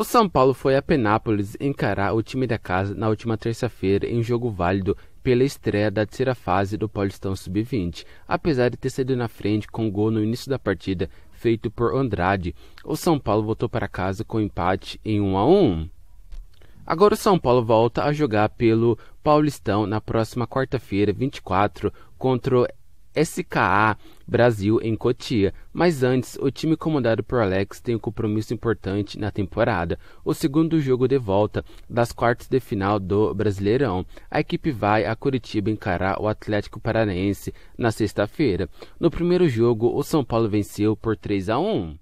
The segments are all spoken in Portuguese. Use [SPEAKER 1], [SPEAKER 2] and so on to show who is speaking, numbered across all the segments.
[SPEAKER 1] O São Paulo foi a Penápolis encarar o time da casa na última terça-feira em jogo válido pela estreia da terceira fase do Paulistão Sub-20. Apesar de ter saído na frente com gol no início da partida feito por Andrade, o São Paulo voltou para casa com empate em 1 a 1. Agora o São Paulo volta a jogar pelo Paulistão na próxima quarta-feira, 24, contra o SKA Brasil em Cotia. Mas antes, o time comandado por Alex tem um compromisso importante na temporada, o segundo jogo de volta das quartas de final do Brasileirão. A equipe vai a Curitiba encarar o Atlético Paranaense na sexta-feira. No primeiro jogo, o São Paulo venceu por 3 a 1.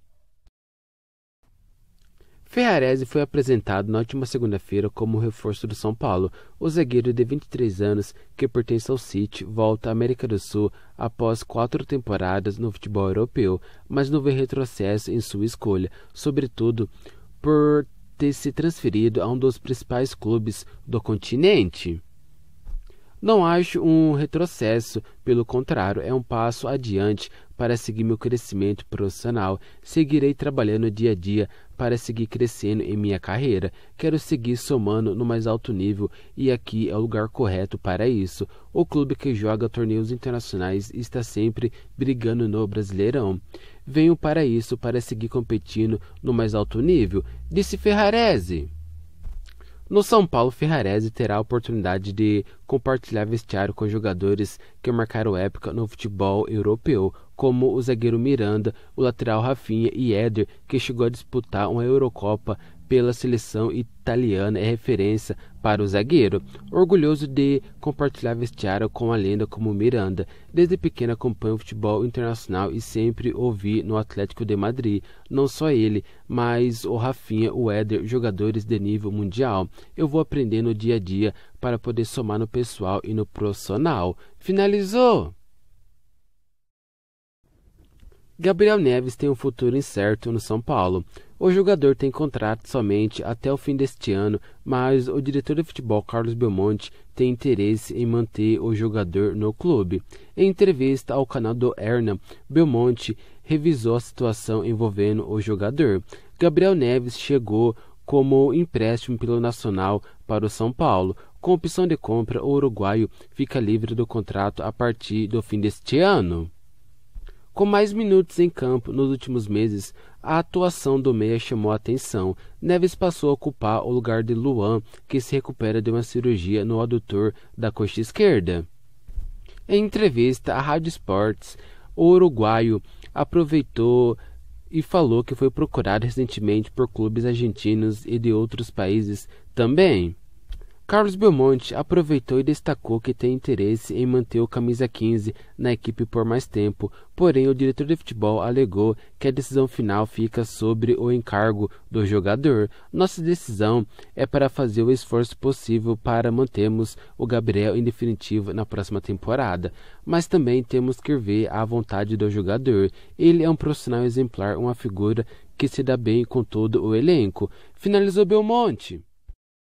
[SPEAKER 1] Ferrarese foi apresentado na última segunda-feira como reforço do São Paulo. O zagueiro de 23 anos, que pertence ao City, volta à América do Sul após quatro temporadas no futebol europeu, mas não vê retrocesso em sua escolha, sobretudo por ter se transferido a um dos principais clubes do continente. Não acho um retrocesso, pelo contrário, é um passo adiante para seguir meu crescimento profissional, seguirei trabalhando dia a dia para seguir crescendo em minha carreira. Quero seguir somando no mais alto nível e aqui é o lugar correto para isso. O clube que joga torneios internacionais está sempre brigando no Brasileirão. Venho para isso para seguir competindo no mais alto nível, disse Ferrarese. No São Paulo, Ferrarese terá a oportunidade de compartilhar vestiário com jogadores que marcaram época no futebol europeu como o zagueiro Miranda, o lateral Rafinha e Éder, que chegou a disputar uma Eurocopa pela seleção italiana é referência para o zagueiro, orgulhoso de compartilhar vestiário com a lenda como Miranda. Desde pequeno acompanho o futebol internacional e sempre ouvi no Atlético de Madrid, não só ele, mas o Rafinha, o Éder, jogadores de nível mundial. Eu vou aprender no dia a dia para poder somar no pessoal e no profissional. Finalizou! Gabriel Neves tem um futuro incerto no São Paulo. O jogador tem contrato somente até o fim deste ano, mas o diretor de futebol Carlos Belmonte tem interesse em manter o jogador no clube. Em entrevista ao canal do Erna, Belmonte revisou a situação envolvendo o jogador. Gabriel Neves chegou como empréstimo pelo Nacional para o São Paulo. Com opção de compra, o uruguaio fica livre do contrato a partir do fim deste ano. Com mais minutos em campo nos últimos meses, a atuação do Meia chamou a atenção. Neves passou a ocupar o lugar de Luan, que se recupera de uma cirurgia no adutor da coxa esquerda. Em entrevista à Rádio Sports, o uruguaio aproveitou e falou que foi procurado recentemente por clubes argentinos e de outros países também. Carlos Belmonte aproveitou e destacou que tem interesse em manter o camisa 15 na equipe por mais tempo, porém o diretor de futebol alegou que a decisão final fica sobre o encargo do jogador. Nossa decisão é para fazer o esforço possível para mantermos o Gabriel em definitivo na próxima temporada, mas também temos que ver a vontade do jogador. Ele é um profissional exemplar, uma figura que se dá bem com todo o elenco. Finalizou Belmonte.